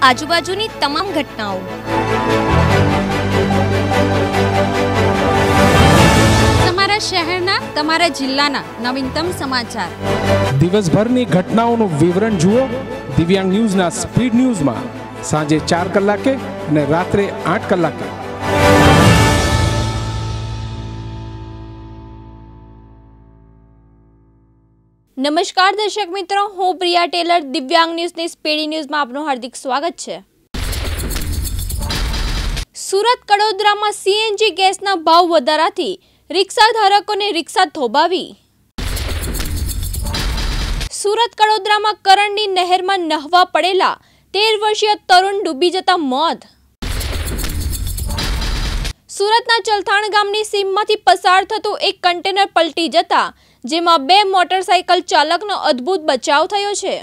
આજુબાજુની તમામ ઘટનાઓ તમારા શહેરના તમારા જિલ્લાના નવીનતમ સમાચાર દિવસભરની ઘટનાઓનું વિવરણ જુઓ દિવ્યાંગ ન્યૂઝના સ્પીડ ન્યૂઝમાં સાંજે ચાર કલાકે અને રાત્રે આઠ કલાકે નમસ્કાર દર્શક મિત્રો હું પ્રિયા ટેલર દિવ્યાંગ ન્યૂઝની સ્પીડી ન્યૂઝમાં આપનું હાર્દિક સ્વાગત છે સુરત કડોદરામાં સીએનજી ગેસના ભાવ વધારાથી રિક્ષા ધારકોને રિક્ષા થોભાવી સુરત કડોદરામાં કરણની નહેરમાં નહવા પડેલા તેર વર્ષીય તરુણ ડૂબી જતા મોત સુરતના ચલથાણ ગામની સીમમાંથી પસાર થતું એક કન્ટેનર પલટી જતાં જેમાં બે મોટરસાઇકલ ચાલકનો અદ્ભુત બચાવ થયો છે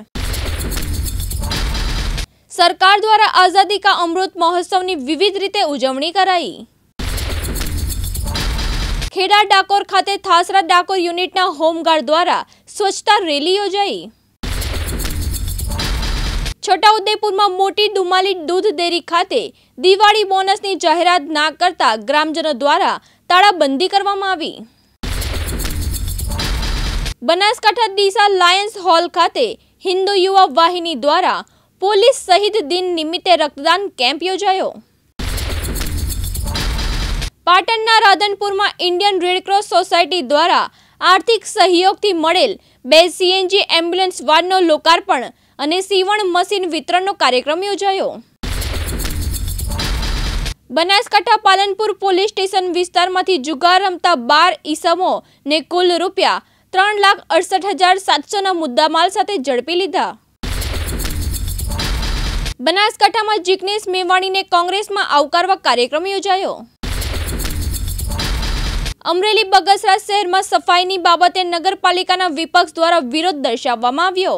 સરકાર દ્વારા આઝાદી કા અમૃત મહોત્સવની વિવિધ રીતે ઉજવણી કરાઈ ખેડા ડાકોર ખાતે થાસરા ડાકોર યુનિટના હોમગાર્ડ દ્વારા સ્વચ્છતા રેલી યોજાઈ છોટાઉદેપુરમાં મોટી દુમાલી દૂધ ડેરી ખાતે દિવાળી બોનસની જાહેરાત ના કરતા ગ્રામજનો દ્વારા તાળાબંધી કરવામાં આવી બનાસકાંઠા દિશા લાયન્સ હોલ ખાતે હિન્દુ યુવા વાહિની દ્વારા પોલીસ શહીદ દિન નિમિત્તે રક્તદાન કેમ્પ યોજાયો પાટણના રાધનપુરમાં ઇન્ડિયન રેડક્રોસ સોસાયટી દ્વારા આર્થિક સહયોગથી મળેલ બે સીએનજી એમ્બ્યુલન્સ વાનનો લોકાર્પણ અને સીવણ મશીન વિતરણનો કાર્યક્રમ યોજાયો બનાસકાંઠા પાલનપુર પોલીસ સ્ટેશન વિસ્તારમાંથી જુગાર રમતા બાર ઈસમોને કુલ રૂપિયા ત્રણ લાખ અડસઠ હજાર સાતસોના મુદ્દામાલ સાથે ઝડપી લીધા બનાસકાંઠામાં જીગ્નેશ મેવાણીને કોંગ્રેસમાં આવકારવા કાર્યક્રમ યોજાયો અમરેલી બગસરા શહેરમાં સફાઈની બાબતે નગરપાલિકાના વિપક્ષ દ્વારા વિરોધ દર્શાવવામાં આવ્યો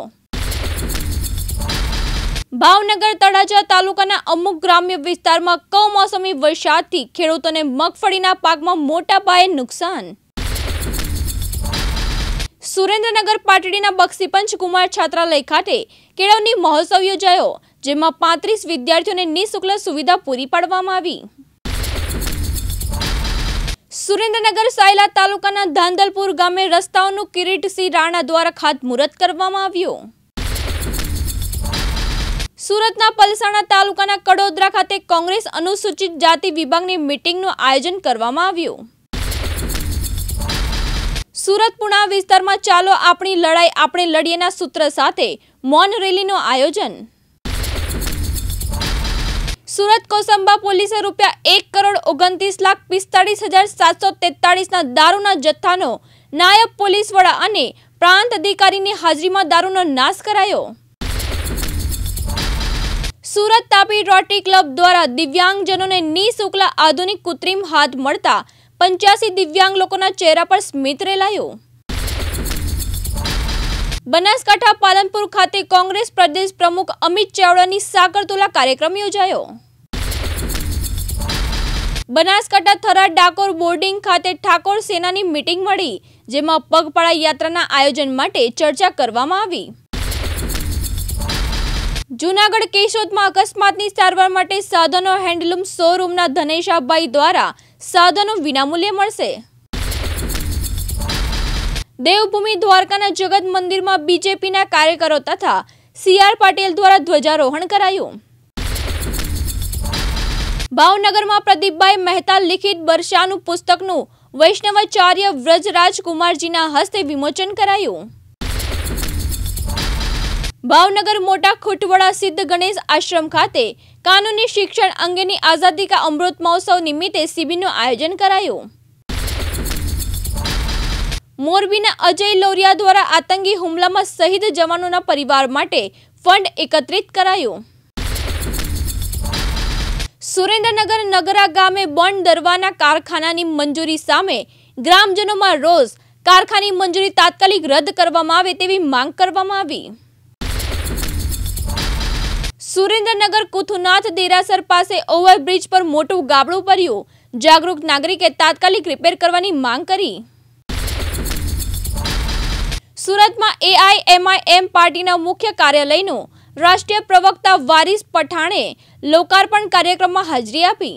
ભાવનગર તળાજા તાલુકાના અમુક ગ્રામ્ય વિસ્તારમાં કમોસમી વરસાદથી ખેડૂતોને મગફળીના પાકમાં મોટા પાયે નુકસાન સુરેન્દ્રનગર પાટડીના બક્ષી પંચકુમાર છાત્રાલય ખાતે કેળવણી મહોત્સવ યોજાયો જેમાં પાંત્રીસ વિદ્યાર્થીઓને નિઃશુલ્ક સુવિધા પૂરી પાડવામાં આવી સુરેન્દ્રનગર સાયલા તાલુકાના ધાંધલપુર ગામે રસ્તાઓનું સિંહ રાણા દ્વારા ખાતમુહૂર્ત કરવામાં આવ્યું સુરતના પલસાણા તાલુકાના કડોદરા ખાતે કોંગ્રેસ અનુસૂચિત જાતિ વિભાગની મિટિંગનું આયોજન કરવામાં આવ્યું સુરત પુણા વિસ્તારમાં ચાલો આપણી લડાઈ આપણે લડીએના સૂત્ર સાથે મૌન રેલીનું આયોજન સુરત કોસંબા પોલીસે રૂપિયા એક કરોડ ઓગણત્રીસ લાખ પિસ્તાળીસ હજાર સાતસો તેતાળીસના દારૂના જથ્થાનો નાયબ પોલીસ વડા અને પ્રાંત અધિકારીની હાજરીમાં દારૂનો નાશ કરાયો સુરત તાપી રોટરી ક્લબ દ્વારા દિવ્યાંગજનોને નિઃશુલ્ક આધુનિક કૃત્રિમ હાથ મળતા પંચ્યાસી દિવ્યાંગ લોકોના ચહેરા પર સ્મિત રેલાયો બનાસકાંઠા પાલનપુર ખાતે કોંગ્રેસ પ્રદેશ પ્રમુખ અમિત ચાવડાની સાકરતોલા કાર્યક્રમ યોજાયો બનાસકાંઠા થરાદ ડાકોર બોર્ડિંગ ખાતે ઠાકોર સેનાની મિટિંગ મળી જેમાં પગપાળા યાત્રાના આયોજન માટે ચર્ચા કરવામાં આવી જૂનાગઢ કેશોદમાં અકસ્માતની સારવાર માટે સાધનો હેન્ડલૂમ શોરૂમના ધનેશાભાઈ દ્વારા સાધનો વિનામૂલ્યે મળશે દેવભૂમિ દ્વારકાના જગત મંદિરમાં બીજેપીના કાર્યકરો તથા સીઆર પાટીલ દ્વારા ધ્વજારોહણ કરાયું ભાવનગરમાં પ્રદીપભાઈ મહેતા લિખિત બર્ષાનું પુસ્તકનું વૈષ્ણવાચાર્ય વ્રજ રાજકુમારજીના હસ્તે વિમોચન કરાયું ભાવનગર મોટા ખોટવડા સિદ્ધ ગણેશ આશ્રમ ખાતે કાનૂની શિક્ષણ અંગેની આઝાદી કા અમૃત મહોત્સવ નિમિત્તે શિબિરનું આયોજન કરાયું મોરબીના અજય લોરિયા દ્વારા આતંકી હુમલામાં શહીદ જવાનોના પરિવાર માટે ફંડ એકત્રિત કરાયું સુરેન્દ્રનગર નગરા ગામે બંધ દરવાના કારખાનાની મંજૂરી સામે ગ્રામજનોમાં રોજ કારખાની મંજૂરી તાત્કાલિક રદ કરવામાં આવે તેવી માંગ કરવામાં આવી સુરેન્દ્રનગર કુથુનાથ દેરાસર પાસે ઓવરબ્રિજ પર મોટું ગાબડું પર્યું જાગૃત નાગરિકે તાત્કાલિક રિપેર કરવાની માંગ કરી સુરતમાં એઆઈએમઆઈએમ પાર્ટીના મુખ્ય કાર્યાલયનું રાષ્ટ્રીય પ્રવક્તા વારિસ પઠાણે લોકાર્પણ કાર્યક્રમમાં હાજરી આપી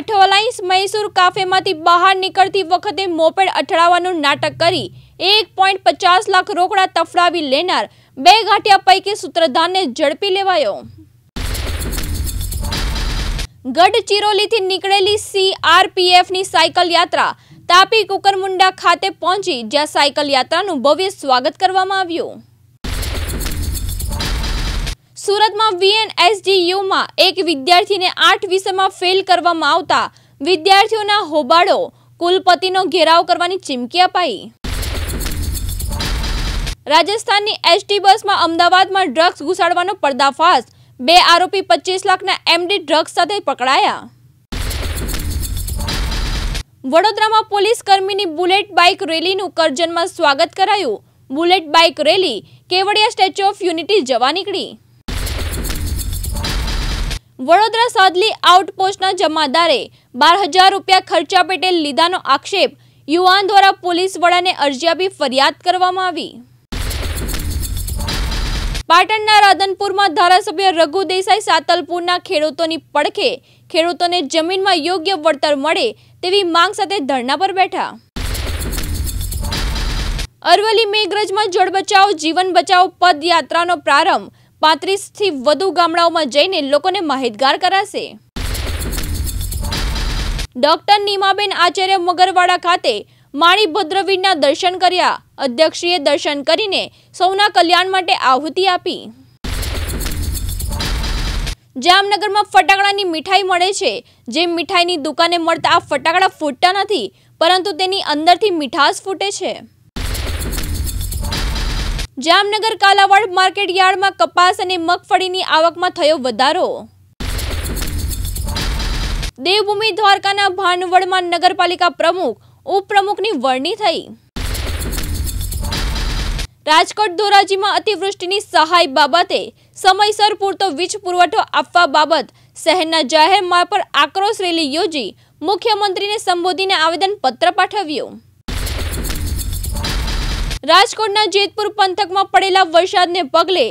અઠવાલાઈન્સ મૈસૂર કાફેમાંથી બહાર નીકળતી વખતે મોપેડ અથડાવાનું નાટક કરી એક પોઈન્ટ પચાસ લાખ રોકડા તફડાવી લેનાર બે ગાંઠિયા પૈકી સૂત્રધારને ઝડપી લેવાયો ગઢચિરોલીથી નીકળેલી સીઆરપીએફની સાયકલ યાત્રા તાપી કુકરમુંડા ખાતે પહોંચી જ્યાં સાયકલ યાત્રાનું ભવ્ય સ્વાગત કરવામાં આવ્યું સુરતમાં વીએનએસડીયુમાં એક વિદ્યાર્થીને આઠ વિષયમાં ફેલ કરવામાં આવતા વિદ્યાર્થીઓના હોબાળો કુલપતિનો ઘેરાવ કરવાની ચીમકી અપાઈ રાજસ્થાનની એસટી બસમાં અમદાવાદમાં ડ્રગ્સ ઘુસાડવાનો પર્દાફાશ બે આરોપી પચીસ લાખના એમડી ડ્રગ્સ સાથે પકડાયા વડોદરામાં પોલીસ કર્મીની બુલેટ બાઇક રેલીનું કરજણમાં સ્વાગત કરાયું bullet bike rally Kevadia statue of unity જવા નીકળી વડોદરા સાદલી આઉટપોસ્ટના જમાદારે બાર હજાર રૂપિયા ખર્ચા પેટે લીધાનો આક્ષેપ યુવાન દ્વારા પોલીસ વડાને અરજી આપી ફરિયાદ કરવામાં આવી પાટણના રાધનપુરમાં ધારાસભ્ય રઘુ દેસાઈ સાતલપુરના ખેડૂતોની પડખે ખેડૂતોને જમીનમાં યોગ્ય વળતર મળે તેવી માંગ સાથે ધરણા પર બેઠા અરવલ્લી મેઘરજમાં જળ બચાવ જીવન બચાવ પદયાત્રાનો પ્રારંભ પાંત્રીસથી વધુ ગામડાઓમાં જઈને લોકોને માહિતગાર કરાશે ડોક્ટર નીમાબેન આચાર્ય મગરવાડા ખાતે માણી દર્શન કર્યા અધ્યક્ષીએ દર્શન કરીને સૌના કલ્યાણ માટે આહુતિ આપી જામનગરમાં ફટાકડાની મીઠાઈ મળે છે જે મીઠાઈની દુકાને મળતા આ ફટાકડા ફૂટતા નથી પરંતુ તેની અંદરથી મીઠાશ ફૂટે છે જામનગર કાલાવાડ માર્કેટ યાર્ડમાં કપાસ અને મગફળીની આવકમાં થયો વધારો દેવભૂમિ દ્વારકાના ભાનવડમાં નગરપાલિકા પ્રમુખ ઉપપ્રમુખની વરણી થઈ રાજકોટ ધોરાજીમાં અતિવૃષ્ટિની સહાય બાબતે સમયસર પૂરતો વીજ પુરવઠો આપવા બાબત શહેરના જાહેર માર્ગ પર આક્રોશ રેલી યોજી મુખ્યમંત્રીને સંબોધીને આવેદનપત્ર પાઠવ્યું રાજકોટના જેતપુર પંથકમાં પડેલા વરસાદને પગલે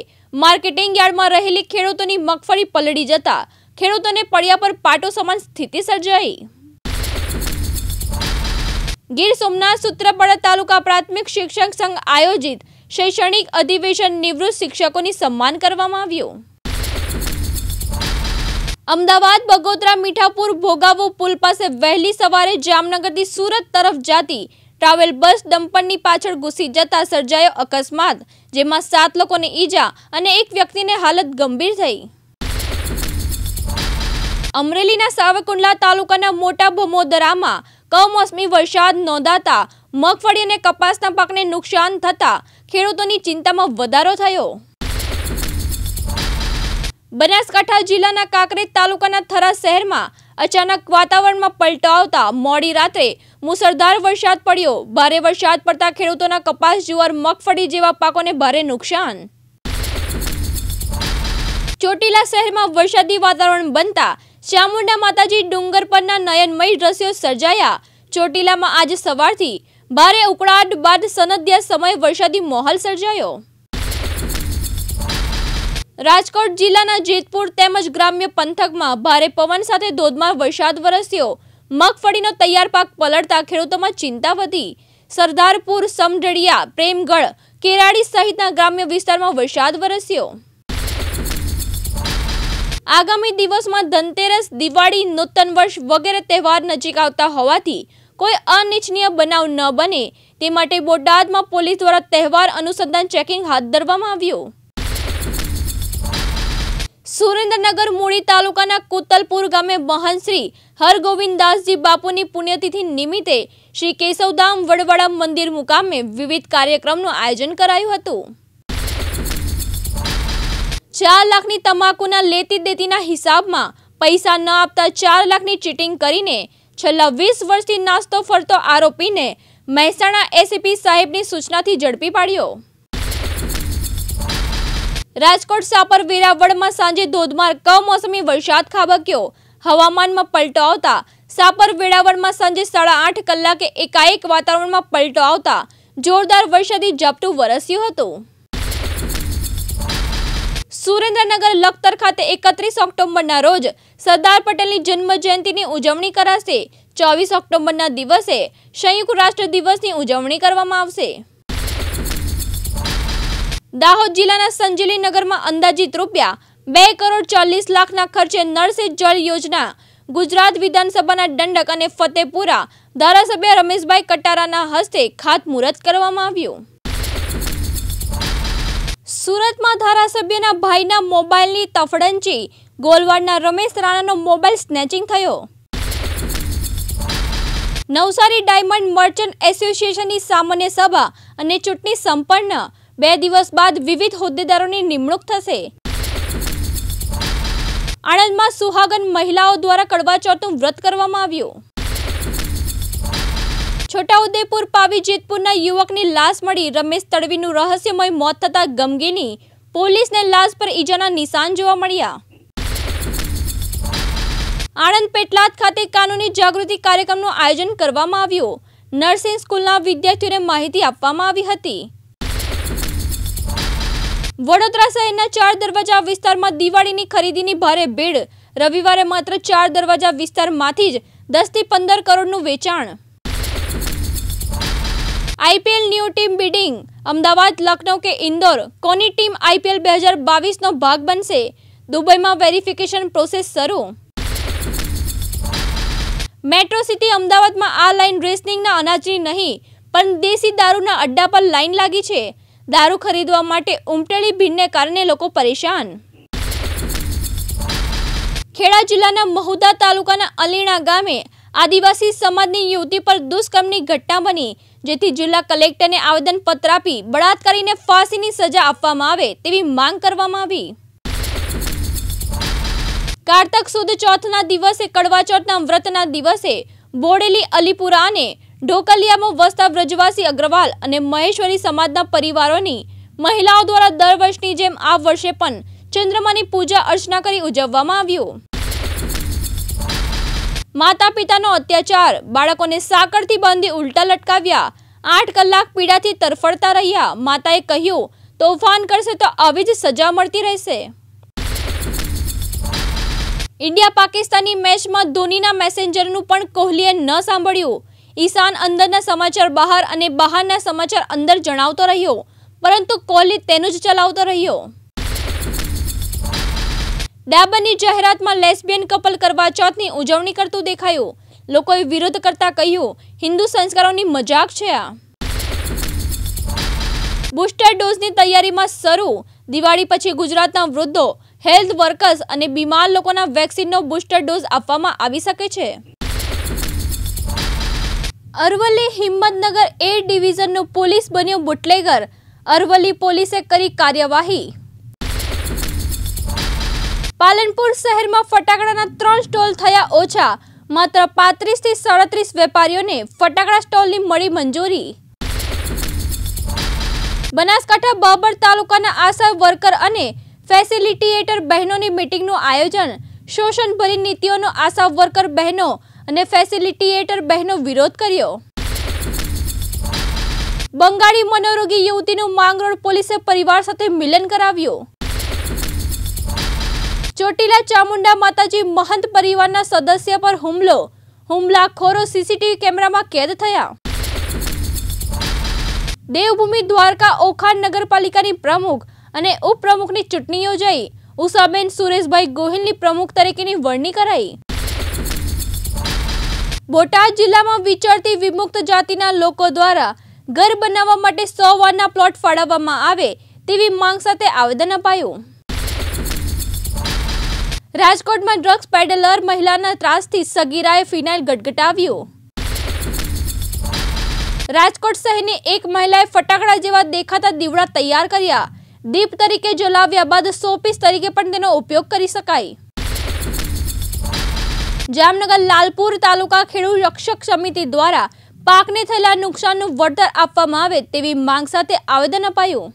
માર્કેટિંગ યાર્ડમાં રહેલી ખેડૂતોની મગફળી પલળી જતા ખેડૂતોને પડ્યા પર પાટો સમાન સ્થિતિ સર્જાઈ ગીર સોમનાથ સૂત્રપડ તાલુકા પ્રાથમિક શિક્ષક સંઘ આયોજિત શૈક્ષણિક અધિવેશન નિવૃત્ત શિક્ષકોની સન્માન કરવામાં આવ્યું અમદાવાદ બગોદરા મીઠાપુર ભોગાવો પુલ પાસે વહેલી સવારે જામનગરથી સુરત તરફ જાતી ટ્રાવેલ બસ ડમ્પરની પાછળ ઘૂસી જતા સર્જાયો અકસ્માત જેમાં સાત લોકોને ઈજા અને એક વ્યક્તિને હાલત ગંભીર થઈ અમરેલીના સાવકુંડલા તાલુકાના મોટા ભમોદરામાં કમોસમી વરસાદ નોંધાતા મગફળી અને કપાસના પાકને નુકસાન થતા ખેડૂતોની ચિંતામાં વધારો થયો બનાસકાંઠા જિલ્લાના કાંકરેજ તાલુકાના થરા શહેરમાં અચાનક વાતાવરણમાં પલટો આવતા મોડી રાત્રે મુસળધાર વરસાદ પડ્યો ભારે વરસાદ પડતા ખેડૂતોના કપાસ જુવાર મગફળી જેવા પાકોને ભારે નુકસાન ચોટીલા શહેરમાં વરસાદી વાતાવરણ બનતા ચામુંડા માતાજી ડુંગર પરના નયનમય દ્રશ્યો સર્જાયા ચોટીલામાં આજ સવારથી ભારે ઉકળાટ બાદ સનદ્યા સમય વરસાદી માહોલ સર્જાયો રાજકોટ જિલ્લાના જેતપુર તેમજ ગ્રામ્ય પંથકમાં ભારે પવન સાથે ધોધમાર વરસાદ વરસ્યો મગફળીનો તૈયાર પાક પલળતા ખેડૂતોમાં ચિંતા વધી સરદારપુર સમઢડિયા પ્રેમગઢ કેરાડી સહિતના ગ્રામ્ય વિસ્તારમાં વરસાદ વરસ્યો આગામી દિવસમાં ધનતેરસ દિવાળી નૂતન વર્ષ વગેરે તહેવાર નજીક આવતા હોવાથી કોઈ અનિચ્છનીય બનાવ ન બને તે માટે બોટાદમાં પોલીસ દ્વારા તહેવાર અનુસંધાન ચેકિંગ હાથ ધરવામાં આવ્યું સુરેન્દ્રનગર મૂળી તાલુકાના કુતલપુર ગામે મહાન શ્રી હરગોવિંદદાસજી બાપુની પુણ્યતિથિ નિમિત્તે શ્રી કેશવધામ વડવાડા મંદિર મુકામે વિવિધ કાર્યક્રમનું આયોજન કરાયું હતું ચાર લાખની તમાકુના લેતી દેતીના હિસાબમાં પૈસા ન આપતા ચાર લાખની ચીટિંગ કરીને છેલ્લા વીસ વર્ષથી નાસ્તો ફરતો આરોપીને મહેસાણા એસીપી સાહેબની સૂચનાથી ઝડપી પાડ્યો રાજકોટ સાપર વેરાવળમાં સાંજે ધોધમાર કમોસમી વરસાદ ખાબક્યો હવામાનમાં પલટો આવતા સાપર વેળાવળમાં સાંજે સાડા આઠ કલાકે એકાએક વાતાવરણમાં પલટો આવતા જોરદાર વરસાદી ઝાપટું વરસ્યું હતું સુરેન્દ્રનગર લખતર ખાતે એકત્રીસ ઓક્ટોબરના રોજ સરદાર પટેલની જન્મ જયંતિની ઉજવણી કરાશે ચોવીસ ઓક્ટોબરના દિવસે સંયુક્ત રાષ્ટ્ર દિવસની ઉજવણી કરવામાં આવશે દાહોદ જિલ્લાના સંજેલી નગરમાં અંદાજિત રૂપિયા બે કરોડ ચાલીસ લાખના ખર્ચે નળ જળ યોજના ગુજરાત વિધાનસભાના દંડક અને ફતેપુરા ધારાસભ્ય રમેશભાઈ કટારાના હસ્તે ખાતમુહૂર્ત કરવામાં આવ્યું સુરતમાં ધારાસભ્યના ભાઈના મોબાઈલની તફડંચી ગોલવાડના રમેશ રાણાનો મોબાઈલ સ્નેચિંગ થયો નવસારી ડાયમંડ મર્ચન્ટ એસોસિએશનની સામાન્ય સભા અને ચૂંટણી સંપન્ન બે દિવસ બાદ વિવિધ હોદ્દેદારોની નિમણૂક થશે આણંદમાં સુહાગન મહિલાઓ દ્વારા કડવા ચોથનું વ્રત કરવામાં આવ્યું છોટાઉદેપુર પાવી જેતપુરના યુવકની લાશ મળી રમેશ તડવીનું રહસ્યમય મોત થતાં ગમગીની પોલીસને લાશ પર ઈજાના નિશાન જોવા મળ્યા આણંદ પેટલાદ ખાતે કાનૂની જાગૃતિ કાર્યક્રમનું આયોજન કરવામાં આવ્યું નર્સિંગ સ્કૂલના વિદ્યાર્થીઓને માહિતી આપવામાં આવી હતી વડોદરા શહેરના ચાર દરવાજા વિસ્તારમાં દિવાળીની ખરીદીની ભારે ભીડ રવિવારે માત્ર ચાર દરવાજા વિસ્તારમાંથી જ દસથી પંદર કરોડનું વેચાણ IPL new team bidding Ahmedabad Lucknow કે ઇન્દોર કોની ટીમ આઈપીએલ બે હજાર બાવીસનો ભાગ બનશે દુબઈમાં વેરિફિકેશન પ્રોસેસ શરૂ મેટ્રો સિટી અમદાવાદમાં આ લાઇન રેસનિંગના અનાજની નહીં પણ દેશી દારૂના અડ્ડા પર લાઇન લાગી છે દારૂ ખરીદવા માટે ઉમટેલી ભીડને કારણે લોકો પરેશાન ખેડા જિલ્લાના મહુદા તાલુકાના અલીણા ગામે આદિવાસી સમાજની યુવતી પર દુષ્કર્મની ઘટના બની જેથી જિલ્લા કલેક્ટરને આવેદનપત્ર આપી બળાત્કારીને ફાંસીની સજા આપવામાં આવે તેવી માંગ કરવામાં આવી કારતક સુદ ચોથના દિવસે કડવાચોટના વ્રતના દિવસે બોડેલી અલીપુરા અને ઢોકલિયામાં વસતા વ્રજવાસી અગ્રવાલ અને મહેશ્વરી સમાજના પરિવારોની મહિલાઓ દ્વારા દર વર્ષની જેમ આ વર્ષે પણ ચંદ્રમાની પૂજા અર્ચના કરી ઉજવવામાં આવ્યું માતા પિતાનો અત્યાચાર બાળકોને સાકળથી બાંધી ઉલટા લટકાવ્યા આઠ કલાક પીડાથી તરફડતા રહ્યા માતાએ કહ્યું તોફાન કરશે તો આવી જ સજા મળતી રહેશે ઇન્ડિયા પાકિસ્તાની મેચમાં ધોનીના મેસેન્જરનું પણ કોહલીએ ન સાંભળ્યું ઈશાન અંદરના સમાચાર બહાર અને બહારના સમાચાર અંદર જણાવતો રહ્યો પરંતુ કોહલી તેનું જ ચલાવતો રહ્યો ડાબરની જાહેરાતમાં લેસ્બિયન કપલ કરવા ચોથની ઉજવણી કરતું દેખાયું લોકોએ વિરોધ કરતા કહ્યું હિન્દુ સંસ્કારોની મજાક છે આ બુસ્ટર ડોઝની તૈયારીમાં શરૂ દિવાળી પછી ગુજરાતના વૃદ્ધો હેલ્થ વર્કર્સ અને બીમાર લોકોના વેક્સિનનો બુસ્ટર ડોઝ આપવામાં આવી શકે છે અરવલ્લી હિંમતનગર એ ડિવિઝનનો પોલીસ બન્યો બુટલેગર અરવલ્લી પોલીસે કરી કાર્યવાહી પાલનપુર શહેરમાં ફટાકડાના ત્રણ સ્ટોલ થયા ઓછા માત્ર પાંત્રીસથી સાડત્રીસ વેપારીઓને ફટાકડા સ્ટોલની મળી મંજૂરી બનાસકાંઠા બાબર તાલુકાના આશા વર્કર અને ફેસિલિટીએટર બહેનોની મિટિંગનું આયોજન શોષણભરી નીતિઓનો આશા વર્કર બહેનો અને ફેસિલિટીએટર બહેનો વિરોધ કર્યો બંગાળી મનોરોગી યુવતીનું માંગરોળ પોલીસે પરિવાર સાથે મિલન કરાવ્યું ચોટીલા ચામુંડા માતાજી મહંત પરિવારના સદસ્ય પર હુમલો હુમલાખોરો સીસીટીવી કેમેરામાં કેદ થયા દેવભૂમિ દ્વારકા ઓખાન નગરપાલિકાની પ્રમુખ અને ઉપપ્રમુખની ચૂંટણી યોજાઈ ઉષાબેન સુરેશભાઈ ગોહિલની પ્રમુખ તરીકેની વરણી કરાઈ બોટાદ જિલ્લામાં વિચારતી વિમુક્ત જાતિના લોકો દ્વારા ઘર બનાવવા માટે સો વારના પ્લોટ ફાળવવામાં આવે તેવી માંગ સાથે આવેદન અપાયું રાજકોટમાં ડ્રગ્સ પેડલર મહિલાના ત્રાસથી સગીરાએ ફિનાઇલ ગટગટાવ્યો રાજકોટ શહેરની એક મહિલાએ ફટાકડા જેવા દેખાતા દીવડા તૈયાર કર્યા દીપ તરીકે જલાવ્યા બાદ સોપીસ તરીકે પણ તેનો ઉપયોગ કરી શકાય જામનગર લાલપુર તાલુકા ખેડૂત રક્ષક સમિતિ દ્વારા પાકને થયેલા નુકસાનનું વળતર આપવામાં આવે તેવી માંગ સાથે આવેદન અપાયું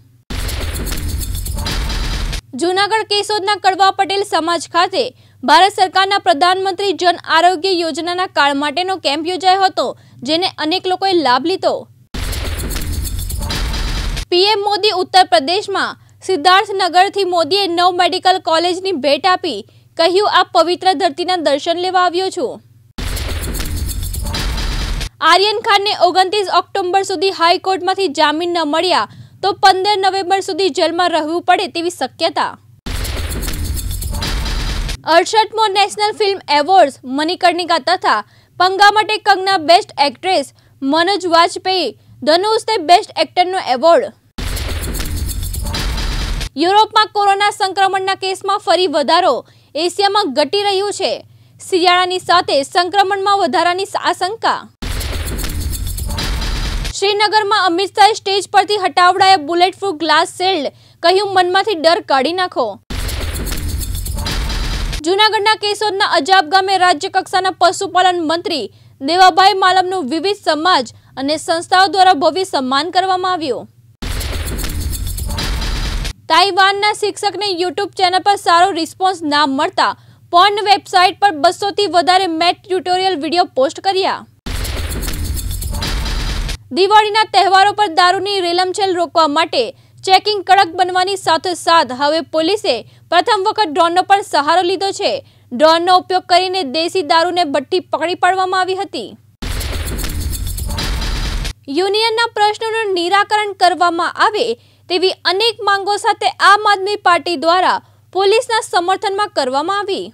જૂનાગઢ કેશોદના કડવા પટેલ સમાજ ખાતે ભારત સરકારના પ્રધાનમંત્રી જન આરોગ્ય યોજનાના કાળ માટેનો કેમ્પ યોજાયો હતો જેને અનેક લોકોએ લાભ લીધો પીએમ મોદી ઉત્તર પ્રદેશમાં સિદ્ધાર્થનગરથી મોદીએ નવ મેડિકલ કોલેજની ભેટ આપી કહ્યું આ પવિત્ર ધરતીના દર્શન લેવા આવ્યો છું આર્યન ખાનને ઓગણત્રીસ ઓક્ટોબર સુધી હાઈકોર્ટમાંથી જામીન ન મળ્યા તો પંદર નવેમ્બર સુધી જેલમાં રહેવું પડે તેવી શક્યતા અડસઠમો નેશનલ ફિલ્મ એવોર્ડ્સ મણિકર્ણિકા તથા પંગા માટે કંગના બેસ્ટ એક્ટ્રેસ મનોજ વાજપેયી ધનુષને બેસ્ટ એક્ટરનો એવોર્ડ યુરોપમાં કોરોના સંક્રમણના કેસમાં ફરી વધારો એશિયામાં ઘટી રહ્યું છે શિયાળાની સાથે સંક્રમણમાં વધારાની આશંકા શ્રીનગરમાં અમિત શાહ સ્ટેજ પરથી હટાવડાએ બુલેટ પ્રૂફ ગ્લાસ શેલ્ડ કહ્યું મનમાંથી ડર કાઢી નાખો જૂનાગઢના કેશોદના અજાબ ગામે રાજ્યકક્ષાના પશુપાલન મંત્રી દેવાભાઈ માલમનું વિવિધ સમાજ અને સંસ્થાઓ દ્વારા ભવ્ય સન્માન કરવામાં આવ્યું તાઇવાનના શિક્ષકને યુટ્યુબ ચેનલ પર સારો રિસ્પોન્સ ના મળતા પોર્ન વેબસાઇટ પર બસોથી વધારે મેટ ટ્યુટોરિયલ વિડીયો પોસ્ટ કર્યા દિવાળીના તહેવારો પર દારૂની રેલમછેલ રોકવા માટે ચેકિંગ કડક બનવાની સાથ હવે પોલીસે પ્રથમ વખત ડ્રોનનો પણ સહારો લીધો છે ડ્રોનનો ઉપયોગ કરીને દેશી દારૂને ભઠ્ઠી પકડી પાડવામાં આવી હતી યુનિયનના પ્રશ્નોનું નિરાકરણ કરવામાં આવે તેવી અનેક માંગો સાથે આમ આદમી પાર્ટી દ્વારા પોલીસના સમર્થનમાં કરવામાં આવી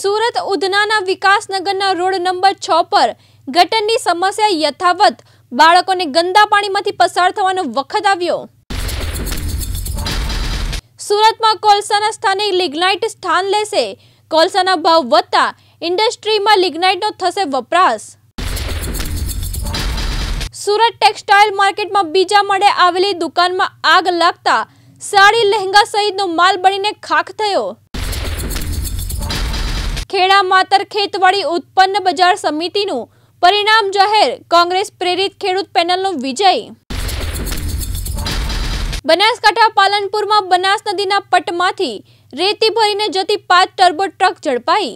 સુરત ઉધનાના વિકાસનગરના રોડ નંબર છ પર ગટરની સમસ્યા યથાવત બાળકોને ગંદા પાણીમાંથી પસાર થવાનો વખત આવ્યો સુરતમાં કોલસાના સ્થાને લિગ્નાઇટ સ્થાન લેશે કોલસાના ભાવ વધતા ઇન્ડસ્ટ્રીમાં લિગ્નાઇટનો થશે વપરાશ સુરત ટેક્સટાઇલ માર્કેટમાં બીજા મળે આવેલી દુકાનમાં આગ લાગતા સાડી લહેંગા સહિતનો માલ બળીને ખાખ થયો ખેડા માતર ખેતવાડી ઉત્પન્ન બજાર સમિતિનું પરિણામ જાહેર કોંગ્રેસ પ્રેરિત ખેડૂત પેનલનો વિજય બનાસકાંઠા પાલનપુરમાં બનાસ નદીના પટમાંથી રેતી ભરીને જતી પાંચ ટર્બો ટ્રક ઝડપાઈ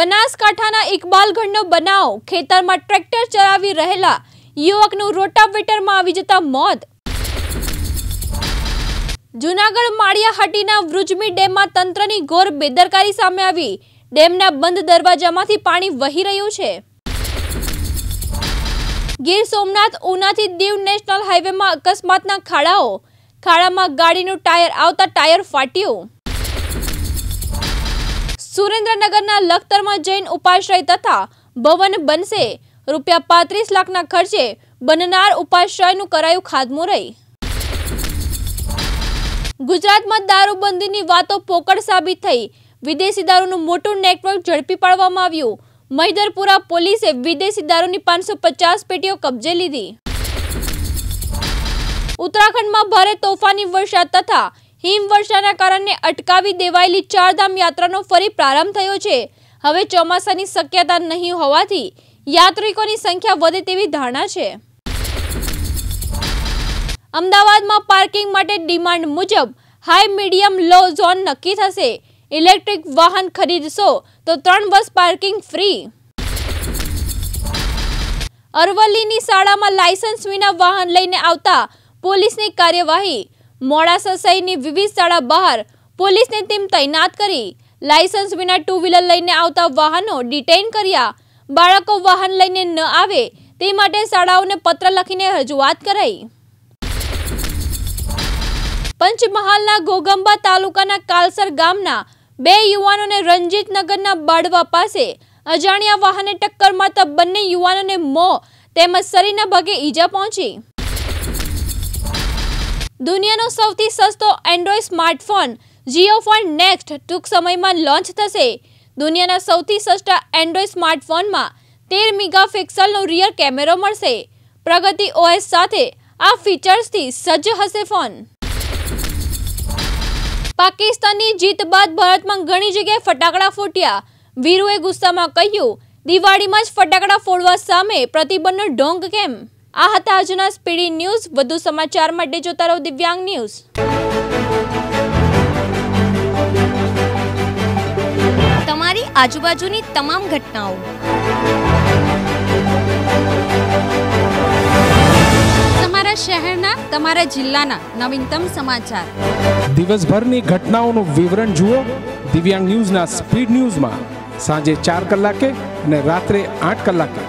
બનાસકાંઠાના ઇકબાલગઢનો બનાવ ખેતરમાં ટ્રેક્ટર ચલાવી રહેલા યુવકનું રોટાવેટરમાં આવી જતા મોત જૂનાગઢ માળિયાહાટીના વૃજમી ડેમમાં તંત્રની ઘોર બેદરકારી સામે આવી ડેમના બંધ દરવાજામાંથી પાણી વહી રહ્યું છે ગીર સોમનાથ ઉનાથી દીવ નેશનલ હાઈવેમાં અકસ્માતના ખાડાઓ ખાડામાં ગાડીનું ટાયર આવતા ટાયર ફાટ્યું સુરેન્દ્રનગરના લખતરમાં જૈન ઉપાશ્રય તથા ભવન બનશે રૂપિયા પાંત્રીસ લાખના ખર્ચે બનનાર ઉપાશ્રયનું કરાયું ખાદમું રહી ગુજરાતમાં દારૂબંધીની વાતો પોકળ સાબિત થઈ વિદેશી દારૂનું મોટું નેટવર્ક ઝડપી પાડવામાં આવ્યું મૈદરપુરા પોલીસે વિદેશી દારૂની પાંચસો પચાસ પેટીઓ કબજે લીધી ઉત્તરાખંડમાં ભારે તોફાની વર્ષા તથા હિમવર્ષાના કારણે અટકાવી દેવાયેલી ચારધામ યાત્રાનો ફરી પ્રારંભ થયો છે હવે ચોમાસાની શક્યતા નહીં હોવાથી યાત્રિકોની સંખ્યા વધે તેવી ધારણા છે અમદાવાદમાં પાર્કિંગ માટે ડિમાન્ડ મુજબ હાઈ મીડિયમ લો ઝોન નક્કી થશે ઇલેક્ટ્રિક વાહન ખરીદશો તો ત્રણ બસ પાર્કિંગ ફ્રી અરવલ્લીની શાળામાં લાયસન્સ વિના વાહન લઈને આવતા પોલીસની કાર્યવાહી મોડાસા સહિતની વિવિધ શાળા બહાર પોલીસને ટીમ તૈનાત કરી લાયસન્સ વિના ટુ વ્હીલર લઈને આવતા વાહનો ડિટેઇન કર્યા બાળકો વાહન લઈને ન આવે તે માટે શાળાઓને પત્ર લખીને રજૂઆત કરાઈ પંચમહાલના ગોગંબા તાલુકાના કાલસર ગામના બે યુવાનોને રંજીતનગરના બાળવા પાસે અજાણ્યા વાહને ટક્કર મારતા બંને યુવાનોને મોં તેમજ શરીરના ભાગે ઈજા પહોંચી દુનિયાનો સૌથી સસ્તો android smartphone Jio phone next ટૂંક સમયમાં લોન્ચ થશે દુનિયાના સૌથી સસ્તા એન્ડ્રોઈડ સ્માર્ટફોનમાં તેર પિક્સલનો રિયર કેમેરો મળશે પ્રગતિ ઓએસ સાથે આ ફીચર્સથી સજ્જ હશે ફોન પાકિસ્તાનની જીત બાદ ભારતમાં ઘણી જગ્યાએ ફટાકડા ફૂટ્યા વીરુએ ગુસ્સામાં કહ્યું દિવાળીમાં જ ફટાકડા ફોડવા સામે પ્રતિબંધનો ઢોંગ કેમ આ હતા આજના સ્પીડી ન્યૂઝ વધુ સમાચાર માટે જોતા રહો દિવ્યાંગ ન્યૂઝ તમારી આજુબાજુની તમામ ઘટનાઓ તમારા શહેરના તમારા જિલ્લાના નવીનતમ સમાચાર દિવસભરની ઘટનાઓનું વિવરણ જુઓ દિવ્યાંગ ન્યૂઝના સ્પીડ ન્યૂઝમાં સાંજે ચાર કલાકે અને રાત્રે આઠ કલાકે